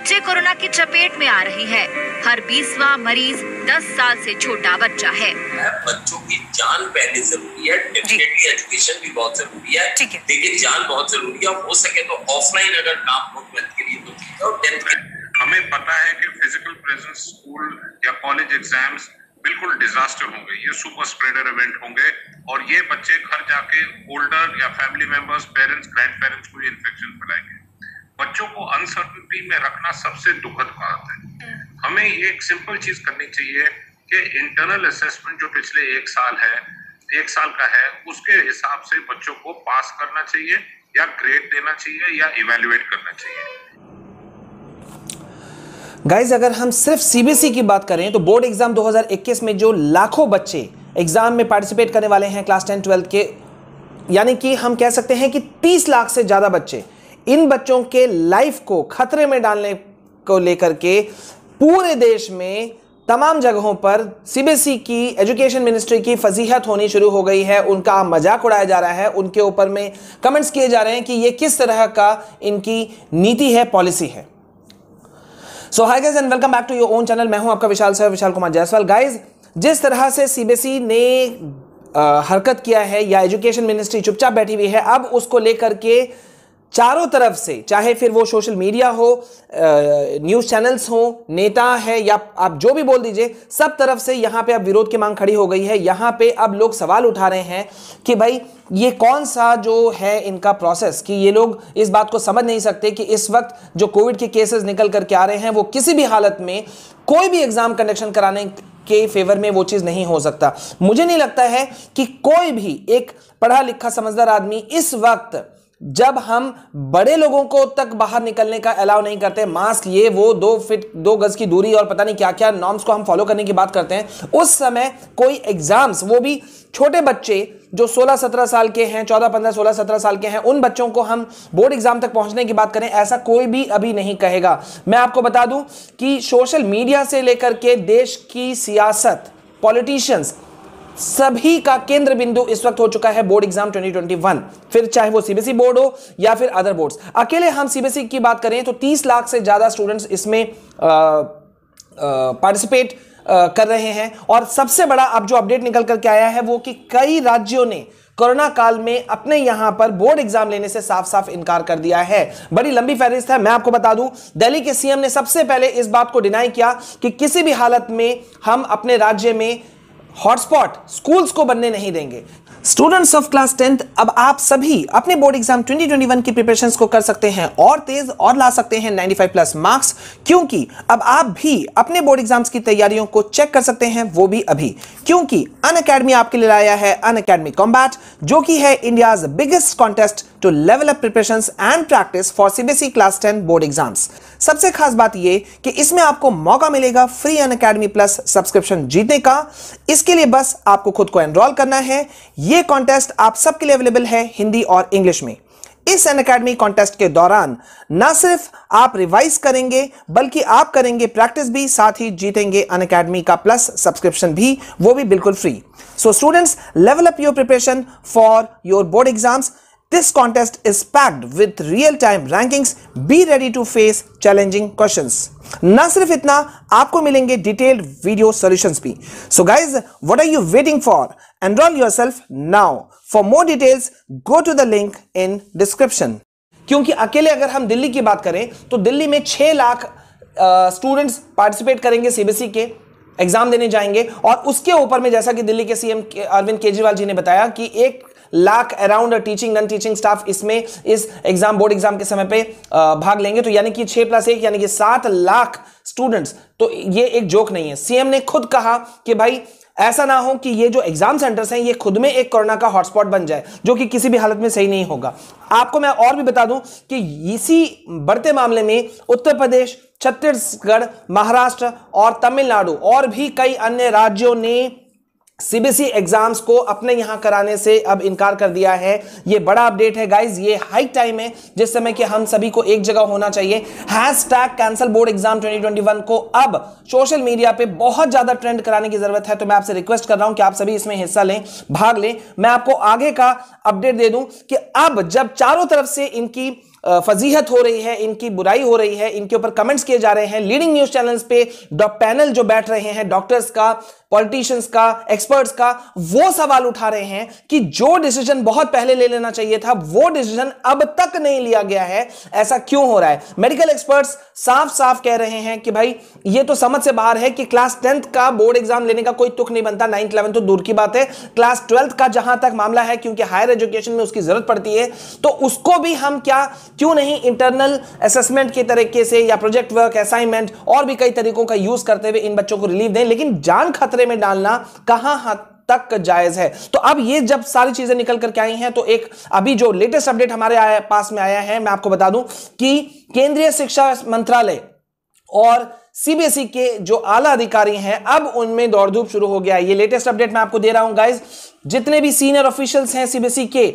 बच्चे कोरोना की चपेट में आ रहे हैं हर बीसवा मरीज 10 साल से छोटा बच्चा है बच्चों की जान पहले जरूरी है डेफिनेटली एजुकेशन भी बहुत जरूरी है ठीक है लेकिन जान बहुत जरूरी है हो सके तो ऑफलाइन अगर काम हो ट्वेल्थ के लिए तो हमें पता है कि फिजिकल प्रेजेंस स्कूल या कॉलेज एग्जाम्स बिल्कुल डिजास्टर होंगे ये सुपर स्प्रेडर इवेंट होंगे और ये बच्चे घर जाके ओल्डर या family members parents grandparents को ये इन्फेक्शन फैलाएंगे बच्चों को अनसर्टनिटी में रखना सबसे दुखद बात है हम्म। हमें ये एक सिंपल चीज करनी चाहिए कि इंटरनल असेसमेंट जो पिछले एक साल है एक साल का है उसके हिसाब से बच्चों को पास करना चाहिए या ग्रेड देना चाहिए या इवेल्युएट करना चाहिए गाइज अगर हम सिर्फ सीबीएसई की बात करें तो बोर्ड एग्जाम 2021 में जो लाखों बच्चे एग्जाम में पार्टिसिपेट करने वाले हैं क्लास टेन ट्वेल्थ के यानी कि हम कह सकते हैं कि 30 लाख से ज़्यादा बच्चे इन बच्चों के लाइफ को खतरे में डालने को लेकर के पूरे देश में तमाम जगहों पर सीबीएसई e की एजुकेशन मिनिस्ट्री की फजीहत होनी शुरू हो गई है उनका मजाक उड़ाया जा रहा है उनके ऊपर में कमेंट्स किए जा रहे हैं कि ये किस तरह का इनकी नीति है पॉलिसी है so hi guys and welcome back to your own channel मैं हूं आपका विशाल सर विशाल कुमार जायसवाल गाइज जिस तरह से सीबीएसई e ने आ, हरकत किया है या एजुकेशन मिनिस्ट्री चुपचाप बैठी हुई है अब उसको लेकर के चारों तरफ से चाहे फिर वो सोशल मीडिया हो न्यूज चैनल्स हो नेता है या आप जो भी बोल दीजिए सब तरफ से यहाँ पे अब विरोध की मांग खड़ी हो गई है यहाँ पे अब लोग सवाल उठा रहे हैं कि भाई ये कौन सा जो है इनका प्रोसेस कि ये लोग इस बात को समझ नहीं सकते कि इस वक्त जो कोविड के केसेस निकल करके आ रहे हैं वो किसी भी हालत में कोई भी एग्जाम कंडक्शन कराने के फेवर में वो चीज़ नहीं हो सकता मुझे नहीं लगता है कि कोई भी एक पढ़ा लिखा समझदार आदमी इस वक्त जब हम बड़े लोगों को तक बाहर निकलने का अलाउ नहीं करते मास्क ये वो दो फिट दो गज की दूरी और पता नहीं क्या क्या नॉर्म्स को हम फॉलो करने की बात करते हैं उस समय कोई एग्जाम्स वो भी छोटे बच्चे जो 16-17 साल के हैं 14-15 16-17 साल के हैं उन बच्चों को हम बोर्ड एग्जाम तक पहुंचने की बात करें ऐसा कोई भी अभी नहीं कहेगा मैं आपको बता दूं कि सोशल मीडिया से लेकर के देश की सियासत पॉलिटिशियंस सभी का केंद्र बिंदु इस वक्त हो चुका है बोर्ड एग्जाम 2021 फिर चाहे वो सीबीएसई बोर्ड हो या फिर अदर बोर्ड्स अकेले हम सीबीएसई की बात करें तो 30 लाख से ज्यादा स्टूडेंट्स इसमें पार्टिसिपेट कर रहे हैं और सबसे बड़ा अब जो अपडेट निकल करके आया है वो कि कई राज्यों ने कोरोना काल में अपने यहां पर बोर्ड एग्जाम लेने से साफ साफ इनकार कर दिया है बड़ी लंबी फहरिस्त है मैं आपको बता दूं दिल्ली के सीएम ने सबसे पहले इस बात को डिनाई किया कि किसी भी हालत में हम अपने राज्य में हॉटस्पॉट स्कूल्स को बनने नहीं देंगे स्टूडेंट्स ऑफ क्लास टेंथ अब आप सभी अपने बोर्ड एग्जाम 2021 की प्रिपरेशन को कर सकते हैं और तेज और ला सकते हैं 95 प्लस मार्क्स क्योंकि अब आप भी अपने बोर्ड एग्जाम्स की तैयारियों को चेक कर सकते हैं वो भी अभी क्योंकि अन आपके लिए लाया है अन अकेडमी कॉम्बैट जो कि है India's biggest contest to level up preparations and practice for CBSE Class 10 board exams. सबसे खास बात ये कि इसमें आपको मौका मिलेगा free Unacademy plus subscription जीतने का इसके लिए बस आपको खुद को एनरोल करना है ये कॉन्टेस्ट आप सबके लिए अवेलेबल है हिंदी और इंग्लिश में इस एन अकेडमी कॉन्टेस्ट के दौरान न सिर्फ आप रिवाइज करेंगे बल्कि आप करेंगे प्रैक्टिस भी साथ ही जीतेंगे अन अकेडमी का प्लस सब्सक्रिप्शन भी वो भी बिल्कुल free so students level up your preparation for your board exams This contest is packed with real-time rankings. Be ready to face challenging questions. Na sirf itna, aapko milenge detailed video solutions bhi. So guys, what are you waiting for? Enroll yourself now. For more details, go to the link in description. क्योंकि अकेले अगर हम दिल्ली की बात करें तो दिल्ली में 6 lakh students participate करेंगे सीबीएसई के एग्जाम देने जाएंगे और उसके ऊपर में जैसा कि दिल्ली के सीएम अरविंद केजरीवाल जी ने बताया कि एक lakh around teaching non teaching staff इसमें इस एग्जाम बोर्ड एग्जाम के समय पे भाग लेंगे तो यानी कि छह प्लस एक यानी कि सात लाख स्टूडेंट्स तो ये एक जोक नहीं है सीएम ने खुद कहा कि भाई ऐसा ना हो कि ये जो एग्जाम सेंटर्स हैं ये खुद में एक कोरोना का हॉटस्पॉट बन जाए जो कि किसी भी हालत में सही नहीं होगा आपको मैं और भी बता दूं कि इसी बढ़ते मामले में उत्तर प्रदेश छत्तीसगढ़ महाराष्ट्र और तमिलनाडु और भी कई अन्य राज्यों ने सीबीएसई एग्जाम्स को अपने यहां कराने से अब इनकार कर दिया है ये बड़ा अपडेट है गाइज ये हाई टाइम है जिस समय कि हम सभी को एक जगह होना चाहिए hashtag cancel board exam 2021 को अब सोशल मीडिया पे बहुत ज्यादा ट्रेंड कराने की जरूरत है तो मैं आपसे रिक्वेस्ट कर रहा हूं कि आप सभी इसमें हिस्सा लें भाग लें मैं आपको आगे का अपडेट दे दूं कि अब जब चारों तरफ से इनकी फजीहत हो रही है इनकी बुराई हो रही है इनके ऊपर कमेंट्स किए जा रहे हैं लीडिंग न्यूज चैनल्स पे पैनल जो बैठ रहे हैं डॉक्टर्स का पॉलिटिशियंस का एक्सपर्ट्स का वो सवाल उठा रहे हैं कि जो डिसीजन बहुत पहले ले लेना चाहिए था वो डिसीजन अब तक नहीं लिया गया है ऐसा क्यों हो रहा है मेडिकल एक्सपर्ट्स साफ साफ कह रहे हैं कि भाई ये तो समझ से बाहर है कि क्लास टेंथ का बोर्ड एग्जाम लेने का कोई तुख नहीं बनता नाइन्थ इलेवंथ तो दूर की बात है क्लास ट्वेल्थ का जहां तक मामला है क्योंकि हायर एजुकेशन में उसकी जरूरत पड़ती है तो उसको भी हम क्या क्यों नहीं इंटरनल असेसमेंट के तरीके से या प्रोजेक्ट वर्क असाइनमेंट और भी कई तरीकों का यूज करते हुए इन बच्चों को रिलीफ दें लेकिन जान खतरे कमरे में डालना कहां हाथ तक जायज है तो अब ये जब सारी चीजें निकल करके आई हैं तो एक अभी जो लेटेस्ट अपडेट हमारे आया, पास में आया है मैं आपको बता दूं कि केंद्रीय शिक्षा मंत्रालय और सीबीएसई e के जो आला अधिकारी हैं अब उनमें दौड़ धूप शुरू हो गया है ये लेटेस्ट अपडेट मैं आपको दे रहा हूं गाइज जितने भी सीनियर ऑफिशियल्स हैं सीबीएसई e के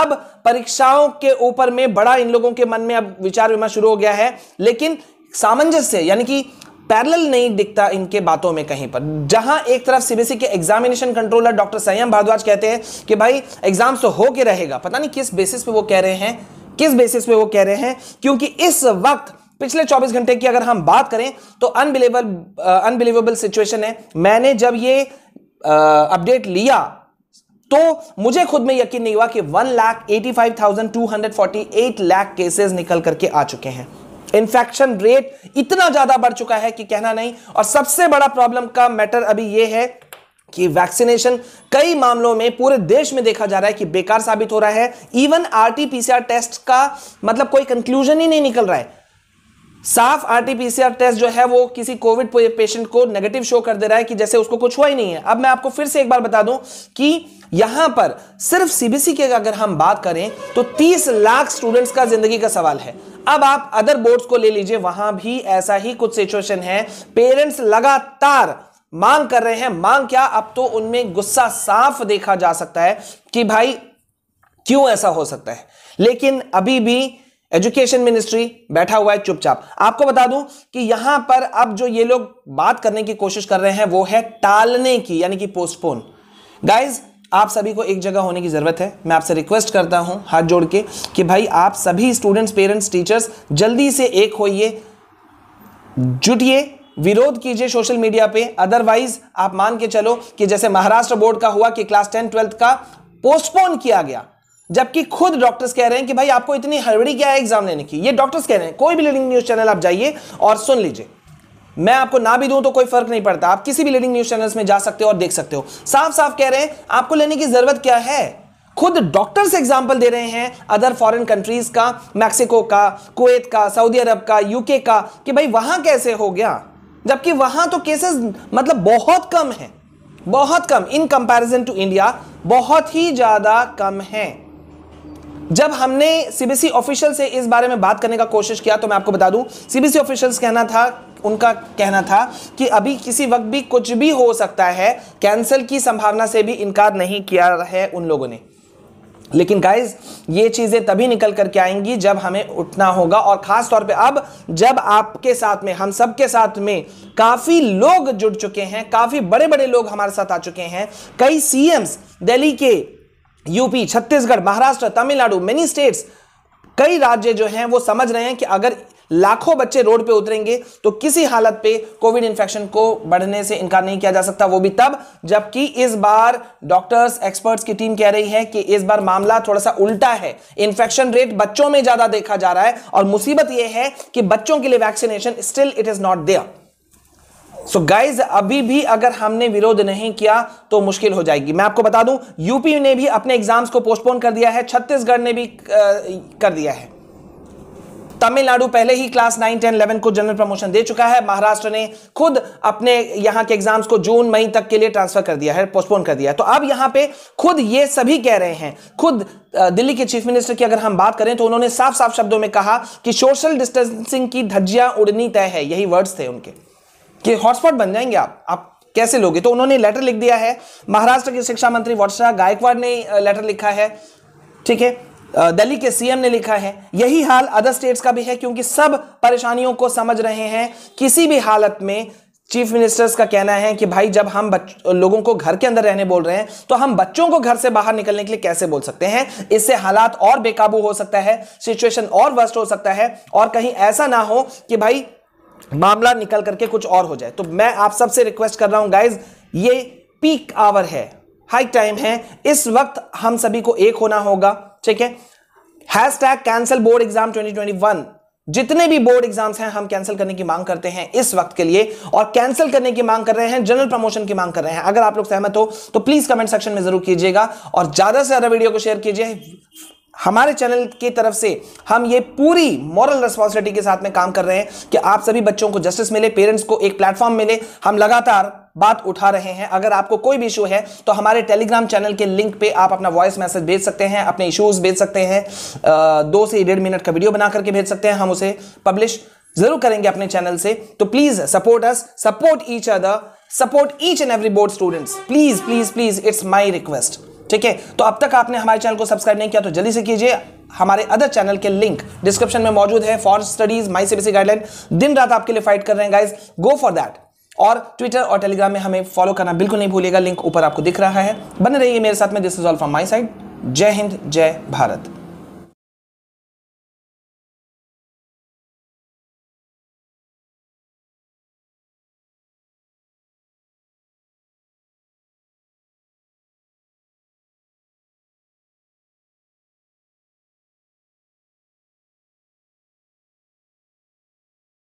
अब परीक्षाओं के ऊपर में बड़ा इन लोगों के मन में अब विचार विमर्श शुरू हो गया है लेकिन सामंजस्य यानी कि पैरल नहीं दिखता इनके बातों में कहीं पर जहां एक तरफ सीबीएसई के एग्जामिनेशन कंट्रोलर डॉक्टर संयम भारद्वाज कहते हैं कि भाई एग्जाम तो हो के रहेगा पता नहीं किस बेसिस पे वो कह रहे हैं किस बेसिस पे वो कह रहे हैं क्योंकि इस वक्त पिछले 24 घंटे की अगर हम बात करें तो अनबिलीवेबल अनबिलीवेबल सिचुएशन है मैंने जब ये अपडेट uh, लिया तो मुझे खुद में यकीन नहीं हुआ कि one lakh eighty five thousand two hundred forty eight lakh cases निकल करके आ चुके हैं इंफेक्शन रेट इतना ज्यादा बढ़ चुका है कि कहना नहीं और सबसे बड़ा प्रॉब्लम का मैटर अभी यह है कि वैक्सीनेशन कई मामलों में पूरे देश में देखा जा रहा है कि बेकार साबित हो रहा है इवन आरटीपीसीआर टेस्ट का मतलब कोई कंक्लूजन ही नहीं निकल रहा है साफ आरटीपीसीआर टेस्ट जो है वो किसी कोविड पेशेंट को नेगेटिव शो कर दे रहा है कि जैसे उसको कुछ हुआ ही नहीं है अब मैं आपको फिर से एक बार बता दूं कि यहां पर सिर्फ सीबीसी की अगर हम बात करें तो 30 लाख स्टूडेंट्स का जिंदगी का सवाल है अब आप अदर बोर्ड्स को ले लीजिए वहां भी ऐसा ही कुछ सिचुएशन है पेरेंट्स लगातार मांग कर रहे हैं मांग क्या अब तो उनमें गुस्सा साफ देखा जा सकता है कि भाई क्यों ऐसा हो सकता है लेकिन अभी भी एजुकेशन मिनिस्ट्री बैठा हुआ है चुपचाप आपको बता दूं कि यहां पर अब जो ये लोग बात करने की कोशिश कर रहे हैं वो है टालने की यानी कि पोस्टपोन गाइज आप सभी को एक जगह होने की ज़रूरत है मैं आपसे रिक्वेस्ट करता हूं हाथ जोड़ के कि भाई आप सभी स्टूडेंट्स पेरेंट्स टीचर्स जल्दी से एक होइए जुटिए विरोध कीजिए सोशल मीडिया पे अदरवाइज आप मान के चलो कि जैसे महाराष्ट्र बोर्ड का हुआ कि क्लास टेन ट्वेल्थ का पोस्टपोन किया गया जबकि खुद डॉक्टर्स कह रहे हैं कि भाई आपको इतनी हड़बड़ी क्या है एग्जाम लेने की ये डॉक्टर्स कह रहे हैं कोई भी लीडिंग न्यूज चैनल आप जाइए और सुन लीजिए मैं आपको ना भी दूं तो कोई फर्क नहीं पड़ता आप किसी भी लीडिंग न्यूज चैनल्स में जा सकते हो और देख सकते हो साफ साफ कह रहे हैं आपको लेने की जरूरत क्या है खुद डॉक्टर्स एग्जाम्पल दे रहे हैं अदर फॉरेन कंट्रीज का मैक्सिको का कुवैत का सऊदी अरब का यूके का कि भाई वहां कैसे हो गया जबकि वहां तो केसेस मतलब बहुत कम है बहुत कम इन कंपैरिजन टू इंडिया बहुत ही ज्यादा कम है जब हमने सीबीसी ऑफिशियल से इस बारे में बात करने का कोशिश किया तो मैं आपको बता दूं सीबीसी ऑफिशियल्स कहना था उनका कहना था कि अभी किसी वक्त भी कुछ भी हो सकता है कैंसिल की संभावना से भी इनकार नहीं किया है उन लोगों ने लेकिन गाइज ये चीज़ें तभी निकल करके आएंगी जब हमें उठना होगा और ख़ास तौर पे अब जब आपके साथ में हम सबके साथ में काफ़ी लोग जुड़ चुके हैं काफ़ी बड़े बड़े लोग हमारे साथ आ चुके हैं कई सीएम्स दिल्ली के UP Chhattisgarh Maharashtra Tamil Nadu many states कई राज्य जो हैं वो समझ रहे हैं कि अगर लाखों बच्चे रोड पे उतरेंगे तो किसी हालत पे कोविड इन्फेक्शन को बढ़ने से इनकार नहीं किया जा सकता वो भी तब जबकि इस बार डॉक्टर्स एक्सपर्ट्स की टीम कह रही है कि इस बार मामला थोड़ा सा उल्टा है इन्फेक्शन रेट बच्चों में ज्यादा देखा जा रहा है और मुसीबत यह है कि बच्चों के लिए vaccination still it is not there so so guys अभी भी अगर हमने विरोध नहीं किया तो मुश्किल हो जाएगी मैं आपको बता दूं यूपी ने भी अपने एग्जाम्स को पोस्टपोन कर दिया है छत्तीसगढ़ ने भी कर दिया है तमिलनाडु पहले ही क्लास नाइन टेन इलेवन को जनरल प्रमोशन दे चुका है महाराष्ट्र ने खुद अपने यहां के एग्जाम्स को जून मई तक के लिए ट्रांसफर कर दिया है पोस्टपोन कर दिया है तो अब यहां पे खुद ये सभी कह रहे हैं खुद दिल्ली के चीफ मिनिस्टर की अगर हम बात करें तो उन्होंने साफ साफ शब्दों में कहा कि सोशल डिस्टेंसिंग की धज्जियां उड़नी तय है यही वर्ड्स थे उनके कि हॉटस्पॉट बन जाएंगे आप आप कैसे लोगे तो उन्होंने लेटर लिख दिया है महाराष्ट्र के शिक्षा मंत्री वर्षा गायकवाड़ ने लेटर लिखा है ठीक है दिल्ली के सीएम ने लिखा है यही हाल अदर स्टेट्स का भी है क्योंकि सब परेशानियों को समझ रहे हैं किसी भी हालत में चीफ मिनिस्टर्स का कहना है कि भाई जब हम लोगों को घर के अंदर रहने बोल रहे हैं तो हम बच्चों को घर से बाहर निकलने के लिए कैसे बोल सकते हैं इससे हालात और बेकाबू हो सकता है सिचुएशन और वर्स्ट हो सकता है और कहीं ऐसा ना हो कि भाई मामला निकल करके कुछ और हो जाए तो मैं आप सबसे रिक्वेस्ट कर रहा हूं गाइज ये पीक आवर है हाई टाइम है इस वक्त हम सभी को एक होना होगा ठीक है टैग कैंसल बोर्ड एग्जाम 2021 जितने भी बोर्ड एग्जाम्स हैं हम कैंसिल करने की मांग करते हैं इस वक्त के लिए और कैंसिल करने की मांग कर रहे हैं जनरल प्रमोशन की मांग कर रहे हैं अगर आप लोग सहमत हो तो प्लीज कमेंट सेक्शन में जरूर कीजिएगा और ज्यादा से ज्यादा वीडियो को शेयर कीजिए हमारे चैनल की तरफ से हम ये पूरी मॉरल रिस्पॉन्सिबिलिटी के साथ में काम कर रहे हैं कि आप सभी बच्चों को जस्टिस मिले पेरेंट्स को एक प्लेटफॉर्म मिले हम लगातार बात उठा रहे हैं अगर आपको कोई भी इशू है तो हमारे टेलीग्राम चैनल के लिंक पे आप अपना वॉइस मैसेज भेज सकते हैं अपने इश्यूज भेज सकते हैं दो से डेढ़ मिनट का वीडियो बना करके भेज सकते हैं हम उसे पब्लिश जरूर करेंगे अपने चैनल से तो please support us support each other support each and every board students please please please it's my request ठीक है तो अब तक आपने हमारे चैनल को सब्सक्राइब नहीं किया तो जल्दी से कीजिए हमारे अदर चैनल के लिंक डिस्क्रिप्शन में मौजूद है for studies my CBC guideline दिन रात आपके लिए फाइट कर रहे हैं गाइज गो फॉर दैट और ट्विटर और टेलीग्राम में हमें फॉलो करना बिल्कुल नहीं भूलेगा लिंक ऊपर आपको दिख रहा है बने रहिए मेरे साथ में this is all from my side जय हिंद जय भारत